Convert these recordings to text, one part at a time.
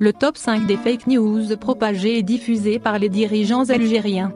Le top 5 des fake news propagées et diffusées par les dirigeants algériens.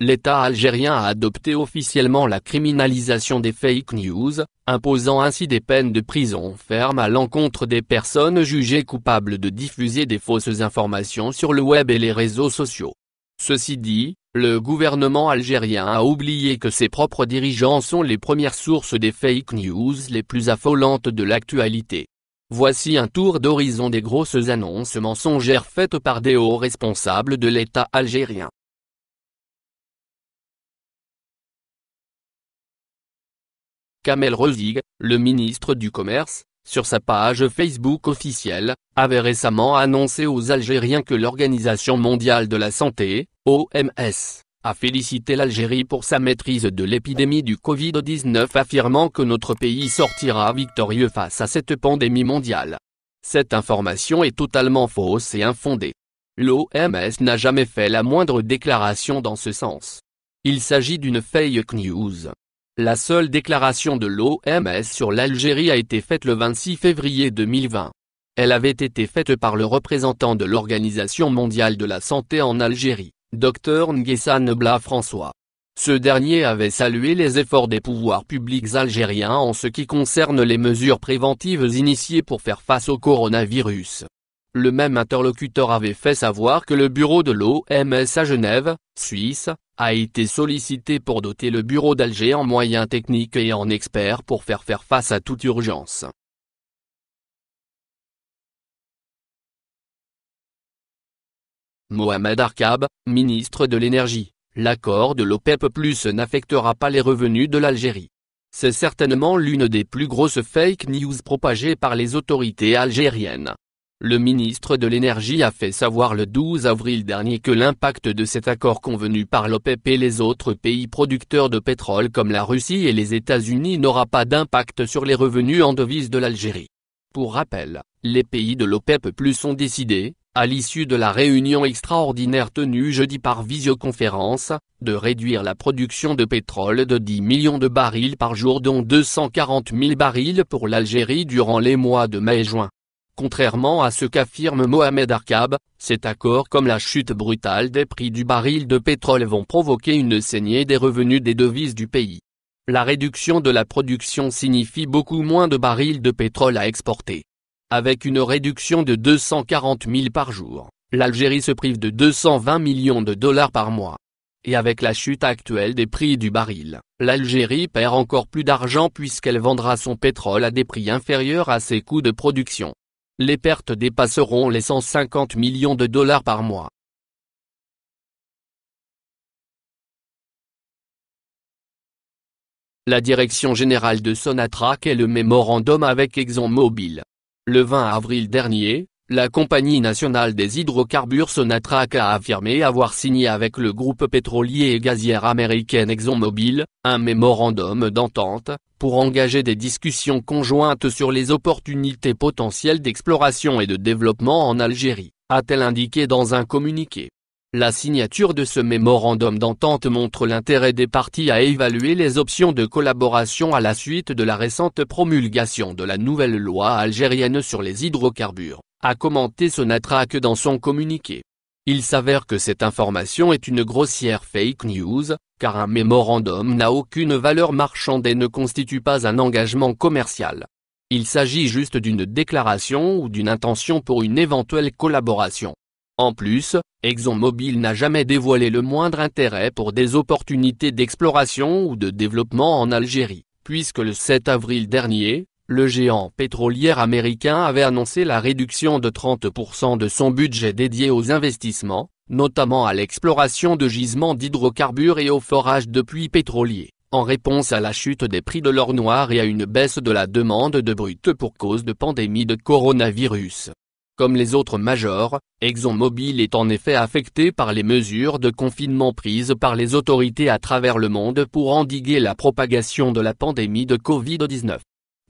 L'État algérien a adopté officiellement la criminalisation des fake news, imposant ainsi des peines de prison ferme à l'encontre des personnes jugées coupables de diffuser des fausses informations sur le web et les réseaux sociaux. Ceci dit, le gouvernement algérien a oublié que ses propres dirigeants sont les premières sources des fake news les plus affolantes de l'actualité. Voici un tour d'horizon des grosses annonces mensongères faites par des hauts responsables de l'État algérien. Kamel Rozig, le ministre du Commerce, sur sa page Facebook officielle, avait récemment annoncé aux Algériens que l'Organisation mondiale de la santé, OMS, a félicité l'Algérie pour sa maîtrise de l'épidémie du Covid-19 affirmant que notre pays sortira victorieux face à cette pandémie mondiale. Cette information est totalement fausse et infondée. L'OMS n'a jamais fait la moindre déclaration dans ce sens. Il s'agit d'une fake news. La seule déclaration de l'OMS sur l'Algérie a été faite le 26 février 2020. Elle avait été faite par le représentant de l'Organisation mondiale de la santé en Algérie, Dr Nguessan Bla François. Ce dernier avait salué les efforts des pouvoirs publics algériens en ce qui concerne les mesures préventives initiées pour faire face au coronavirus. Le même interlocuteur avait fait savoir que le bureau de l'OMS à Genève, Suisse, a été sollicité pour doter le bureau d'Alger en moyens techniques et en experts pour faire faire face à toute urgence. Mohamed Arkab, ministre de l'Énergie, l'accord de l'OPEP Plus n'affectera pas les revenus de l'Algérie. C'est certainement l'une des plus grosses fake news propagées par les autorités algériennes. Le ministre de l'Énergie a fait savoir le 12 avril dernier que l'impact de cet accord convenu par l'OPEP et les autres pays producteurs de pétrole comme la Russie et les États-Unis n'aura pas d'impact sur les revenus en devise de l'Algérie. Pour rappel, les pays de l'OPEP plus ont décidé, à l'issue de la réunion extraordinaire tenue jeudi par visioconférence, de réduire la production de pétrole de 10 millions de barils par jour dont 240 000 barils pour l'Algérie durant les mois de mai et juin. Contrairement à ce qu'affirme Mohamed Arkab, cet accord comme la chute brutale des prix du baril de pétrole vont provoquer une saignée des revenus des devises du pays. La réduction de la production signifie beaucoup moins de barils de pétrole à exporter. Avec une réduction de 240 000 par jour, l'Algérie se prive de 220 millions de dollars par mois. Et avec la chute actuelle des prix du baril, l'Algérie perd encore plus d'argent puisqu'elle vendra son pétrole à des prix inférieurs à ses coûts de production les pertes dépasseront les 150 millions de dollars par mois. La direction générale de Sonatrach est le mémorandum avec ExxonMobil. Le 20 avril dernier, la Compagnie nationale des hydrocarbures Sonatrach a affirmé avoir signé avec le groupe pétrolier et gazière américaine ExxonMobil, un mémorandum d'entente, pour engager des discussions conjointes sur les opportunités potentielles d'exploration et de développement en Algérie, a-t-elle indiqué dans un communiqué. La signature de ce mémorandum d'entente montre l'intérêt des parties à évaluer les options de collaboration à la suite de la récente promulgation de la nouvelle loi algérienne sur les hydrocarbures a commenté Sonatra que dans son communiqué. Il s'avère que cette information est une grossière fake news, car un mémorandum n'a aucune valeur marchande et ne constitue pas un engagement commercial. Il s'agit juste d'une déclaration ou d'une intention pour une éventuelle collaboration. En plus, ExxonMobil n'a jamais dévoilé le moindre intérêt pour des opportunités d'exploration ou de développement en Algérie, puisque le 7 avril dernier, le géant pétrolier américain avait annoncé la réduction de 30% de son budget dédié aux investissements, notamment à l'exploration de gisements d'hydrocarbures et au forage de puits pétroliers, en réponse à la chute des prix de l'or noir et à une baisse de la demande de brut pour cause de pandémie de coronavirus. Comme les autres majors, ExxonMobil est en effet affecté par les mesures de confinement prises par les autorités à travers le monde pour endiguer la propagation de la pandémie de Covid-19.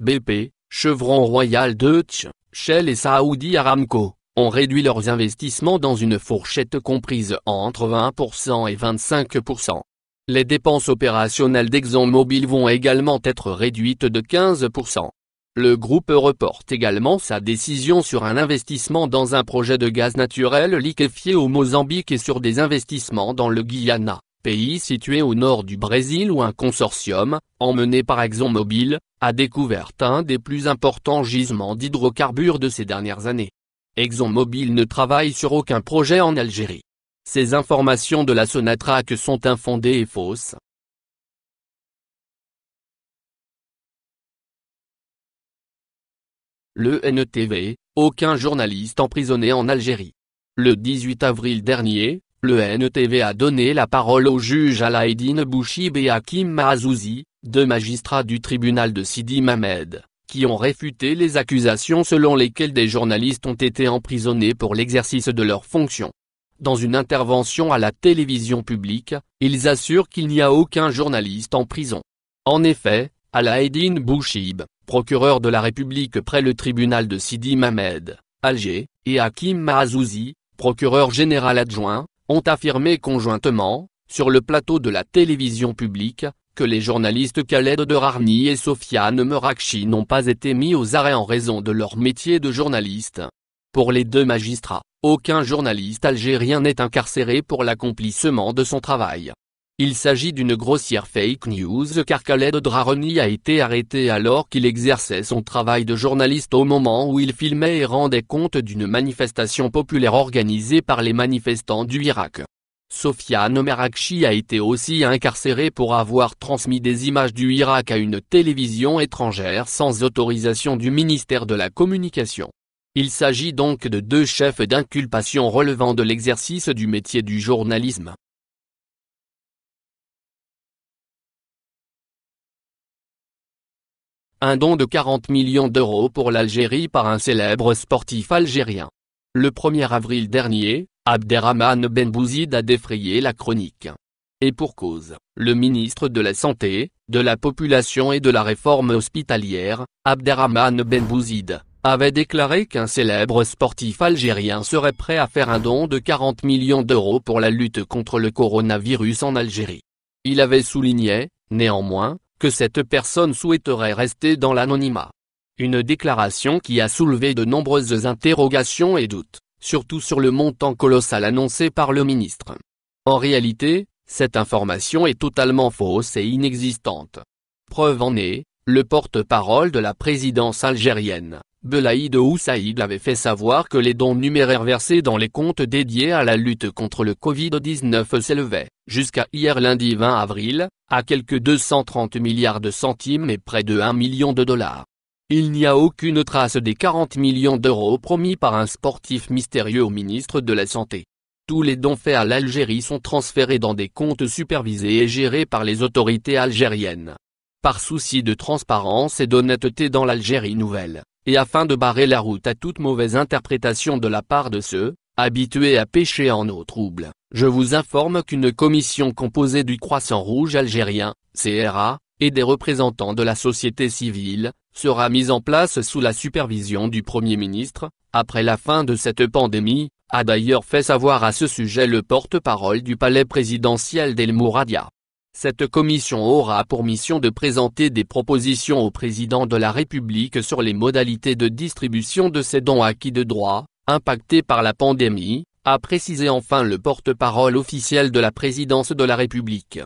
BP, Chevron Royal Dutch, Shell et Saudi Aramco, ont réduit leurs investissements dans une fourchette comprise entre 20% et 25%. Les dépenses opérationnelles d'ExxonMobil vont également être réduites de 15%. Le groupe reporte également sa décision sur un investissement dans un projet de gaz naturel liquéfié au Mozambique et sur des investissements dans le Guyana, pays situé au nord du Brésil où un consortium, emmené par ExxonMobil, a découvert un des plus importants gisements d'hydrocarbures de ces dernières années. ExxonMobil ne travaille sur aucun projet en Algérie. Ces informations de la Sonatrach sont infondées et fausses. Le NTV, aucun journaliste emprisonné en Algérie. Le 18 avril dernier, le NTV a donné la parole au juge Alaïdine Bouchib et Hakim Mahazouzi, deux magistrats du tribunal de Sidi Mamed, qui ont réfuté les accusations selon lesquelles des journalistes ont été emprisonnés pour l'exercice de leurs fonctions. Dans une intervention à la télévision publique, ils assurent qu'il n'y a aucun journaliste en prison. En effet, Alaeddine Bouchib, procureur de la République près le tribunal de Sidi Mamed, Alger, et Hakim Mahazouzi, procureur général adjoint, ont affirmé conjointement, sur le plateau de la télévision publique, que les journalistes Khaled Derarni et Sofiane Merakchi n'ont pas été mis aux arrêts en raison de leur métier de journaliste. Pour les deux magistrats, aucun journaliste algérien n'est incarcéré pour l'accomplissement de son travail. Il s'agit d'une grossière fake news car Khaled Drarani a été arrêté alors qu'il exerçait son travail de journaliste au moment où il filmait et rendait compte d'une manifestation populaire organisée par les manifestants du Irak. Sofiane Merakchi a été aussi incarcérée pour avoir transmis des images du Irak à une télévision étrangère sans autorisation du ministère de la Communication. Il s'agit donc de deux chefs d'inculpation relevant de l'exercice du métier du journalisme. Un don de 40 millions d'euros pour l'Algérie par un célèbre sportif algérien. Le 1er avril dernier, Abderrahmane Benbouzid a défrayé la chronique. Et pour cause, le ministre de la Santé, de la Population et de la Réforme hospitalière, Abderrahmane Benbouzid, avait déclaré qu'un célèbre sportif algérien serait prêt à faire un don de 40 millions d'euros pour la lutte contre le coronavirus en Algérie. Il avait souligné, néanmoins, que cette personne souhaiterait rester dans l'anonymat. Une déclaration qui a soulevé de nombreuses interrogations et doutes surtout sur le montant colossal annoncé par le ministre. En réalité, cette information est totalement fausse et inexistante. Preuve en est, le porte-parole de la présidence algérienne, Belaïd Oussaïd avait fait savoir que les dons numéraires versés dans les comptes dédiés à la lutte contre le Covid-19 s'élevaient, jusqu'à hier lundi 20 avril, à quelques 230 milliards de centimes et près de 1 million de dollars. Il n'y a aucune trace des 40 millions d'euros promis par un sportif mystérieux au ministre de la Santé. Tous les dons faits à l'Algérie sont transférés dans des comptes supervisés et gérés par les autorités algériennes. Par souci de transparence et d'honnêteté dans l'Algérie nouvelle, et afin de barrer la route à toute mauvaise interprétation de la part de ceux, habitués à pêcher en eau trouble, je vous informe qu'une commission composée du Croissant Rouge algérien, CRA, et des représentants de la société civile, sera mise en place sous la supervision du Premier ministre, après la fin de cette pandémie, a d'ailleurs fait savoir à ce sujet le porte-parole du palais présidentiel d'El Mouradia. Cette commission aura pour mission de présenter des propositions au président de la République sur les modalités de distribution de ces dons acquis de droit, impactés par la pandémie, a précisé enfin le porte-parole officiel de la présidence de la République.